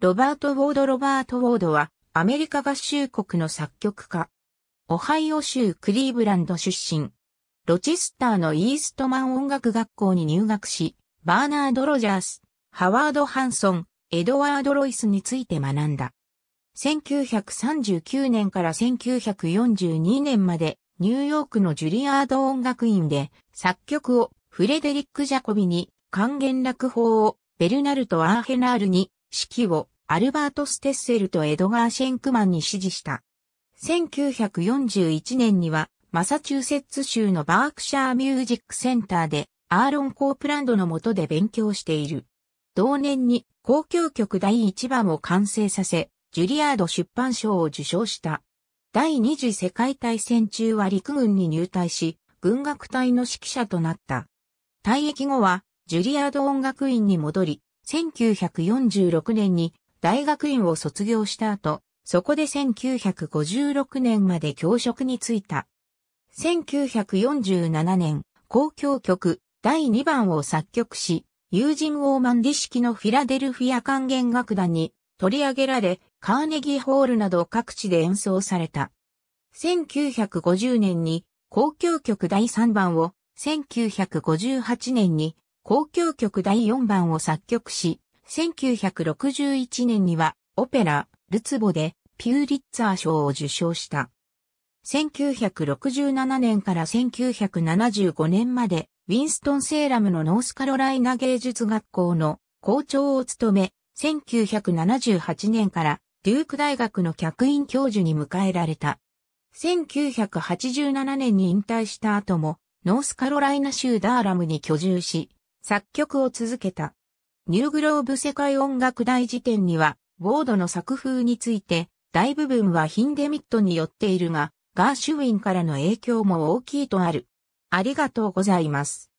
ロバート・ウォード・ロバート・ウォードは、アメリカ合衆国の作曲家。オハイオ州クリーブランド出身。ロチスターのイーストマン音楽学校に入学し、バーナード・ロジャース、ハワード・ハンソン、エドワード・ロイスについて学んだ。1939年から1942年までニューヨークのジュリアード音楽院で作曲をフレデリック・ジャコビに還元楽法をベルナルト・アーヘナールに指揮をアルバート・ステッセルとエドガー・シェンクマンに指示した。1941年には、マサチューセッツ州のバークシャーミュージックセンターで、アーロン・コープランドの下で勉強している。同年に公共曲第1番を完成させ、ジュリアード出版賞を受賞した。第二次世界大戦中は陸軍に入隊し、軍楽隊の指揮者となった。退役後は、ジュリアード音楽院に戻り、1946年に大学院を卒業した後、そこで1956年まで教職に就いた。1947年、交響曲第2番を作曲し、友人オーマンディ式のフィラデルフィア管弦楽団に取り上げられ、カーネギーホールなど各地で演奏された。1950年に交響曲第3番を1958年に交響曲第4番を作曲し、1961年にはオペラ、ルツボでピューリッツァー賞を受賞した。1967年から1975年まで、ウィンストン・セーラムのノースカロライナ芸術学校の校長を務め、1978年からデューク大学の客員教授に迎えられた。1987年に引退した後も、ノースカロライナ州ダーラムに居住し、作曲を続けた。ニューグローブ世界音楽大辞典には、ウォードの作風について、大部分はヒンデミットによっているが、ガーシュウィンからの影響も大きいとある。ありがとうございます。